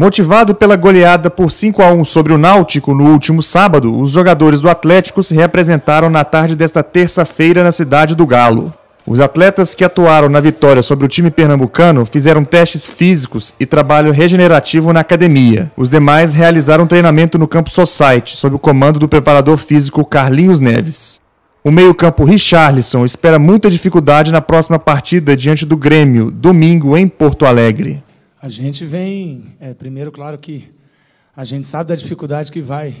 Motivado pela goleada por 5 a 1 sobre o Náutico no último sábado, os jogadores do Atlético se reapresentaram na tarde desta terça-feira na cidade do Galo. Os atletas que atuaram na vitória sobre o time pernambucano fizeram testes físicos e trabalho regenerativo na academia. Os demais realizaram treinamento no campo Society, sob o comando do preparador físico Carlinhos Neves. O meio-campo Richarlison espera muita dificuldade na próxima partida diante do Grêmio, domingo em Porto Alegre. A gente vem, é, primeiro, claro que a gente sabe da dificuldade que vai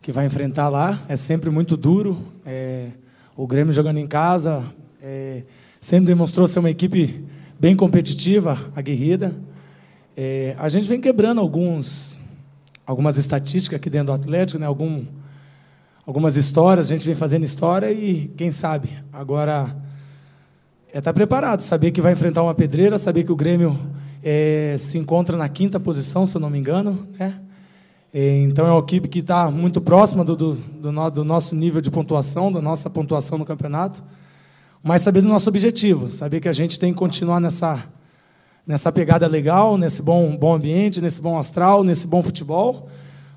que vai enfrentar lá. É sempre muito duro. É, o Grêmio jogando em casa é, sempre demonstrou ser uma equipe bem competitiva, aguerrida. É, a gente vem quebrando alguns algumas estatísticas aqui dentro do Atlético, né? Algum, algumas histórias. A gente vem fazendo história e quem sabe agora é estar tá preparado, saber que vai enfrentar uma pedreira, saber que o Grêmio é, se encontra na quinta posição, se eu não me engano. Né? É, então é uma equipe que está muito próxima do, do, do, no, do, nosso nível de pontuação, da nossa pontuação no campeonato, mas saber do nosso objetivo, saber que a gente tem que continuar nessa, nessa pegada legal, nesse bom, bom ambiente, nesse bom astral, nesse bom futebol,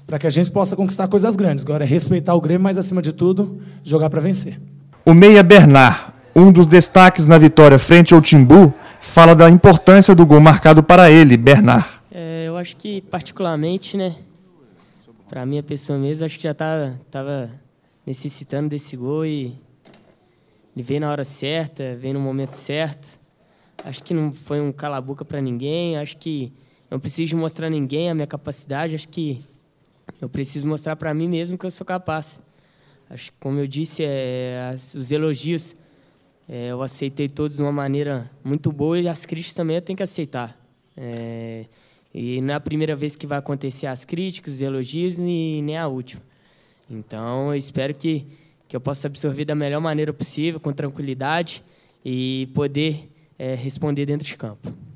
para que a gente possa conquistar coisas grandes. Agora é respeitar o Grêmio, mas acima de tudo, jogar para vencer. O Meia Bernard, um dos destaques na vitória frente ao Timbu fala da importância do gol marcado para ele, Bernard. É, eu acho que particularmente, né, para minha pessoa mesmo, acho que já estava tava necessitando desse gol e ele veio na hora certa, veio no momento certo. Acho que não foi um calabuca para ninguém, acho que não preciso mostrar a ninguém a minha capacidade, acho que eu preciso mostrar para mim mesmo que eu sou capaz. Acho como eu disse, é, as, os elogios é, eu aceitei todos de uma maneira muito boa e as críticas também eu tenho que aceitar. É, e não é a primeira vez que vai acontecer as críticas, os elogios e nem a última. Então, eu espero que, que eu possa absorver da melhor maneira possível, com tranquilidade e poder é, responder dentro de campo.